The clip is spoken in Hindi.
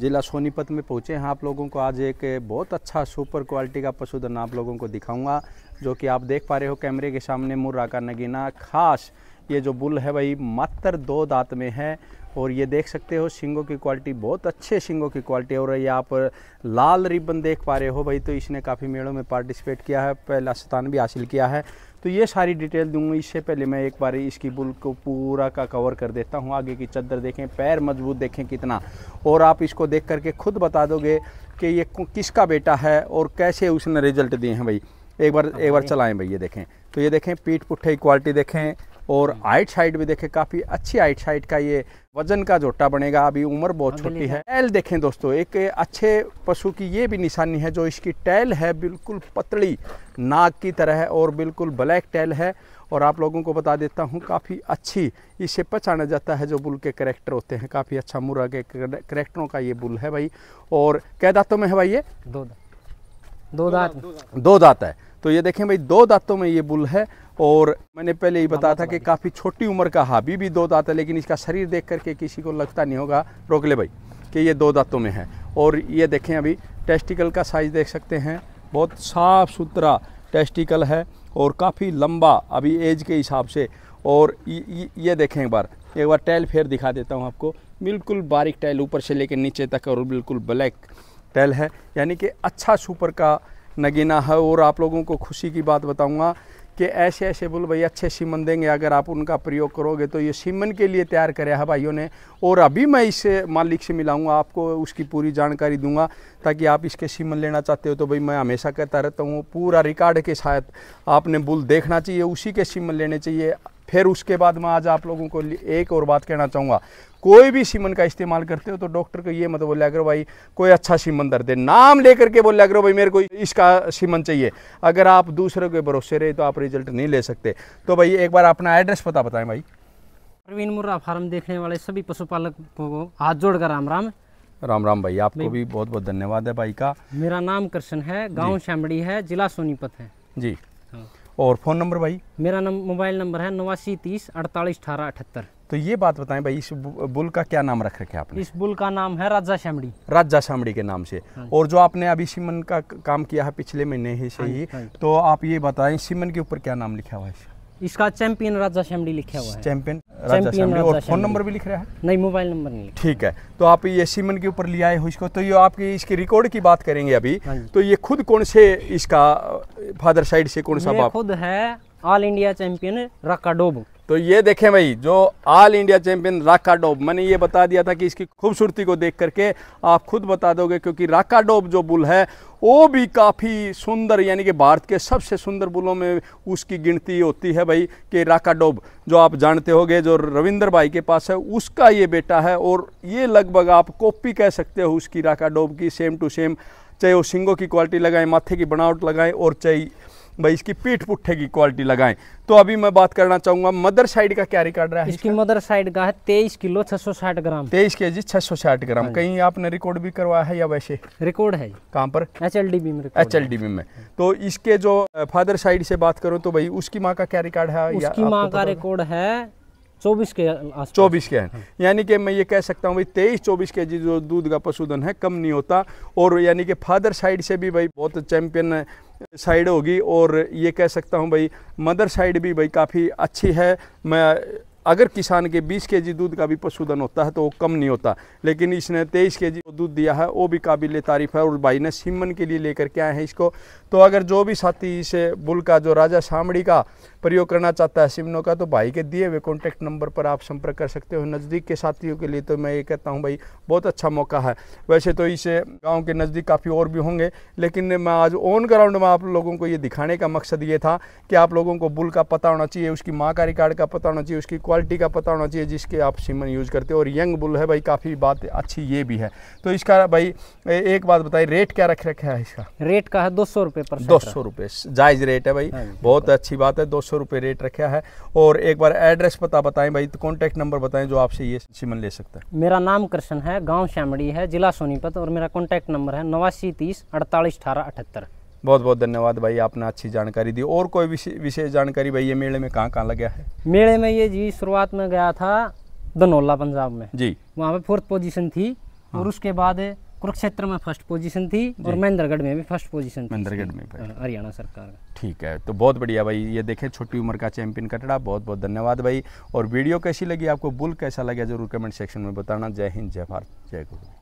जिला सोनीपत में पहुँचे हैं आप लोगों को आज एक बहुत अच्छा सुपर क्वालिटी का पशुधन आप लोगों को दिखाऊंगा जो कि आप देख पा रहे हो कैमरे के सामने मुर्रा का नगीना खास ये जो बुल है भाई मात्र दो दांत में है और ये देख सकते हो शिंगों की क्वालिटी बहुत अच्छे शिंगों की क्वालिटी और ये आप लाल रिबन देख पा रहे हो भाई तो इसने काफ़ी मेड़ों में पार्टिसिपेट किया है पहला स्थान भी हासिल किया है तो ये सारी डिटेल दूंगा इससे पहले मैं एक बार इसकी बुल को पूरा का कवर कर देता हूँ आगे की चद्दर देखें पैर मजबूत देखें कितना और आप इसको देख करके खुद बता दोगे कि ये किसका बेटा है और कैसे उसने रिजल्ट दिए हैं भाई एक बार एक बार चलाएं भाई ये देखें तो ये देखें पीठ पुट्ठे की क्वालिटी देखें और आइट साइड भी देखें काफ़ी अच्छी आइट साइड का ये वजन का जोटा बनेगा अभी उम्र बहुत छोटी है टैल देखें दोस्तों एक अच्छे पशु की ये भी निशानी है जो इसकी टैल है बिल्कुल पतली नाग की तरह है और बिल्कुल ब्लैक टैल है और आप लोगों को बता देता हूँ काफ़ी अच्छी इसे पहचाना जाता है जो बुल के करेक्टर होते हैं काफ़ी अच्छा मुरा के करेक्टरों का ये बुल है भाई और कह दातों में है भाई ये दो दा। दो दांत दो दांत है तो ये देखें भाई दो दांतों में ये बुल है और मैंने पहले ही बताया था कि काफ़ी छोटी उम्र का हाबी भी दो दांत है लेकिन इसका शरीर देख करके किसी को लगता नहीं होगा रोक ले भाई कि ये दो दांतों में है और ये देखें अभी टेस्टिकल का साइज़ देख सकते हैं बहुत साफ़ सुथरा टेस्टिकल है और काफ़ी लंबा अभी एज के हिसाब से और ये देखें एक बार एक बार टैल फेर दिखा देता हूँ आपको बिल्कुल बारीक टैल ऊपर से लेकर नीचे तक और बिल्कुल ब्लैक टेल है यानी कि अच्छा सुपर का नगीना है और आप लोगों को खुशी की बात बताऊँगा कि ऐसे ऐसे बोल भाई अच्छे सीमन देंगे अगर आप उनका प्रयोग करोगे तो ये सीमन के लिए तैयार करे है भाइयों ने और अभी मैं इस मालिक से मिलाऊंगा आपको उसकी पूरी जानकारी दूंगा ताकि आप इसके सीमन लेना चाहते हो तो भाई मैं हमेशा कहता रहता हूँ पूरा रिकॉर्ड के साथ आपने बुल देखना चाहिए उसी के सीमन लेने चाहिए फिर उसके बाद मैं आज आप लोगों को एक और बात कहना चाहूँगा कोई भी सीमन का इस्तेमाल करते हो तो डॉक्टर को ये मत बोले अगर भाई कोई अच्छा सीमन दर्द है नाम लेकर के बोले अगर भाई मेरे को इसका सीमन चाहिए अगर आप दूसरे के भरोसे रहे तो आप रिजल्ट नहीं ले सकते तो भाई एक बार अपना एड्रेस पता बताएं भाई प्रवीण मुर्रा फार्म देखने वाले सभी पशुपालक को हाथ जोड़कर राम राम राम राम भाई आपको भी भी बहुत बहुत धन्यवाद है भाई का मेरा नाम कृष्ण है गाँव श्यामड़ी है जिला सोनीपत है जी हाँ। और फ़ोन नंबर भाई मेरा नम, मोबाइल नंबर है नवासी तीस अड़तालीस अठारह अठहत्तर तो ये बात बताएं भाई इस बुल का क्या नाम रख रखे आपने इस बुल का नाम है राजा शामड़ी राजा शामड़ी के नाम से हाँ। और जो आपने अभी सीमन का काम किया है पिछले महीने ही सही हाँ।, हाँ तो आप ये बताएं सीमन के ऊपर क्या नाम लिखा हुआ है इसका चैंपियन राजा शामड़ी लिखा हुआ है चैंपियन असेंबली और फ़ोन नंबर भी लिख रहा है नहीं मोबाइल नंबर नहीं ठीक है तो आप ये सीमन के ऊपर ले आए हो इसको तो ये आपकी इसके रिकॉर्ड की बात करेंगे अभी हाँ तो ये खुद कौन से इसका फादर साइड से कौन सा बाप खुद है ऑल इंडिया चैंपियन डोब तो ये देखें भाई जो ऑल इंडिया चैंपियन राका डोब मैंने ये बता दिया था कि इसकी खूबसूरती को देख करके आप खुद बता दोगे क्योंकि राका डोब जो बुल है वो भी काफ़ी सुंदर यानी कि भारत के सबसे सुंदर बुलों में उसकी गिनती होती है भाई कि राका डोब जो आप जानते हो जो रविंदर भाई के पास है उसका ये बेटा है और ये लगभग आप कॉपी कह सकते हो उसकी राका डोब की सेम टू सेम चाहे वो सिंगों की क्वालिटी लगाएं माथे की बनावट लगाएं और चाहे भाई इसकी पीठ पुट्ठे की क्वालिटी लगाएं तो अभी मैं बात करना चाहूंगा मदर साइड का क्या रिकॉर्ड रहा है इसकी मदर साइड का है तेईस किलो छह सौ साठ ग्राम तेईस के जी छह सौ साठ ग्राम हाँ कहीं आपने रिकॉर्ड भी करवाया है या वैसे रिकॉर्ड है कहाँ पर एच एल डी बी में एच एल डी बी में तो इसके जो फादर साइड से बात करूँ तो भाई उसकी माँ का क्या रिकॉर्ड है उसकी माँ का रिकॉर्ड है चौबीस के चौबीस के हैं हाँ। यानी कि मैं ये कह सकता हूँ भाई तेईस चौबीस के जी जो दूध का पशुधन है कम नहीं होता और यानी कि फादर साइड से भी भाई बहुत चैम्पियन साइड होगी और ये कह सकता हूँ भाई मदर साइड भी भाई काफ़ी अच्छी है मैं अगर किसान के 20 के जी दूध का भी पशुधन होता है तो वो कम नहीं होता लेकिन इसने 23 के जी दूध दिया है वो भी काबिल तारीफ़ है और भाई ने सिमन के लिए लेकर के आए हैं इसको तो अगर जो भी साथी इसे बुल का जो राजा सामड़ी का प्रयोग करना चाहता है सिमनों का तो भाई के दिए हुए कॉन्टैक्ट नंबर पर आप संपर्क कर सकते हो नज़दीक के साथियों के लिए तो मैं ये कहता हूँ भाई बहुत अच्छा मौका है वैसे तो इसे गाँव के नज़दीक काफ़ी और भी होंगे लेकिन मैं आज ऑन ग्राउंड में आप लोगों को ये दिखाने का मकसद ये था कि आप लोगों को बुल का पता होना चाहिए उसकी माँ का रिकार्ड का पता होना चाहिए उसकी क्वालिटी का पता होना चाहिए जिसके आप सिमन यूज़ करते हो और यंग बुल है भाई काफ़ी बात अच्छी ये भी है तो इसका भाई एक बात बताइए रेट क्या रख रखा है इसका रेट का है दो सौ रुपये पर दो सौ रुपये जायज़ रेट है भाई हाँ बहुत अच्छी बात है दो सौ सौ रुपये रेट रखा है और एक बार एड्रेस पता बताएं भाई तो कॉन्टैक्ट नंबर बताएं जो आपसे ये सिमन ले सकता है मेरा नाम कृष्ण है गांव श्यामड़ी है जिला सोनीपत और मेरा कॉन्टैक्ट नंबर है नवासी तीस अड़तालीस अठारह अठहत्तर बहुत बहुत धन्यवाद भाई आपने अच्छी जानकारी दी और कोई विशेष जानकारी भाई ये मेले में कहाँ कहाँ लगे है मेले में ये जी शुरुआत में गया था धनोला पंजाब में जी वहाँ पे फोर्थ पोजिशन थी और हाँ। उसके बाद कुरुक्षेत्र में फर्स्ट पोजीशन थी और महेंद्रगढ़ में भी फर्स्ट पोजीशन महेंद्रगढ़ में हाँ, हरियाणा सरकार का ठीक है तो बहुत बढ़िया भाई ये देखें छोटी उम्र का चैंपियन कटड़ा बहुत बहुत धन्यवाद भाई और वीडियो कैसी लगी आपको बुल कैसा लगा जरूर कमेंट सेक्शन में बताना जय हिंद जय भारत जय गुरु